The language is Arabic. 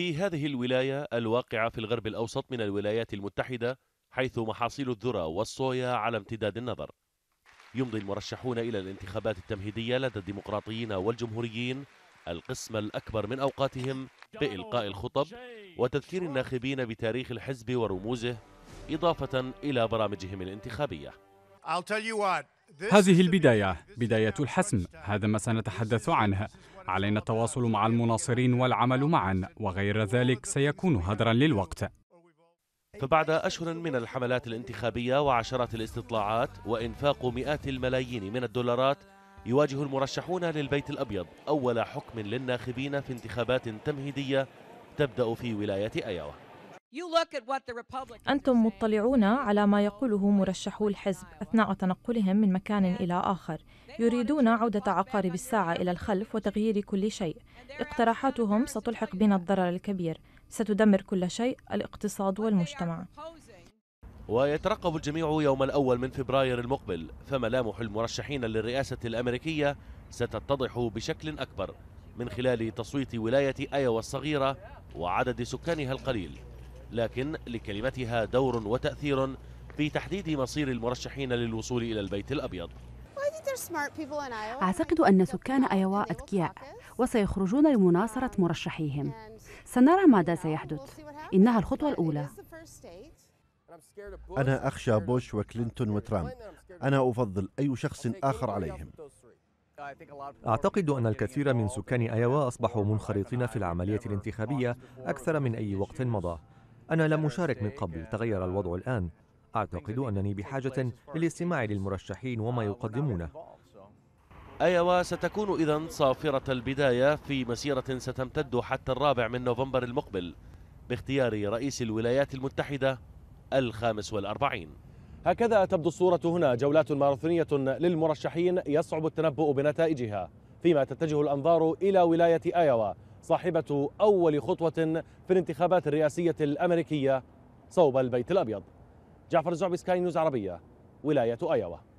في هذه الولاية الواقعة في الغرب الأوسط من الولايات المتحدة حيث محاصيل الذرة والصويا على امتداد النظر يمضي المرشحون إلى الانتخابات التمهيدية لدى الديمقراطيين والجمهوريين القسم الأكبر من أوقاتهم بإلقاء الخطب وتذكير الناخبين بتاريخ الحزب ورموزه إضافة إلى برامجهم الانتخابية هذه البداية بداية الحسم هذا ما سنتحدث عنه علينا التواصل مع المناصرين والعمل معا وغير ذلك سيكون هدرا للوقت فبعد أشهر من الحملات الانتخابية وعشرات الاستطلاعات وإنفاق مئات الملايين من الدولارات يواجه المرشحون للبيت الأبيض أول حكم للناخبين في انتخابات تمهيدية تبدأ في ولاية أيوة أنتم مطلعون على ما يقوله مرشحو الحزب أثناء تنقلهم من مكان إلى آخر يريدون عودة عقارب الساعة إلى الخلف وتغيير كل شيء اقتراحاتهم ستلحق بنا الضرر الكبير ستدمر كل شيء الاقتصاد والمجتمع ويترقب الجميع يوم الأول من فبراير المقبل فملامح المرشحين للرئاسة الأمريكية ستتضح بشكل أكبر من خلال تصويت ولاية أيوا الصغيرة وعدد سكانها القليل لكن لكلمتها دور وتأثير في تحديد مصير المرشحين للوصول إلى البيت الأبيض أعتقد أن سكان أيواء أذكياء وسيخرجون لمناصرة um, مرشحيهم سنرى ماذا سيحدث إنها الخطوة الأولى أنا أخشى بوش وكلينتون وترامب أنا أفضل أي شخص آخر عليهم أعتقد أن الكثير من سكان أيواء أصبحوا منخرطين في العملية الانتخابية أكثر من أي وقت مضى أنا لم أشارك من قبل تغير الوضع الآن أعتقد أنني بحاجة للاستماع للمرشحين وما يقدمونه أيوا ستكون إذا صافرة البداية في مسيرة ستمتد حتى الرابع من نوفمبر المقبل باختيار رئيس الولايات المتحدة الخامس والأربعين هكذا تبدو الصورة هنا جولات ماراثونية للمرشحين يصعب التنبؤ بنتائجها فيما تتجه الأنظار إلى ولاية أيوا صاحبة أول خطوة في الانتخابات الرئاسية الأمريكية صوب البيت الأبيض جعفر الزعبي سكاي نيوز عربية ولاية أيوة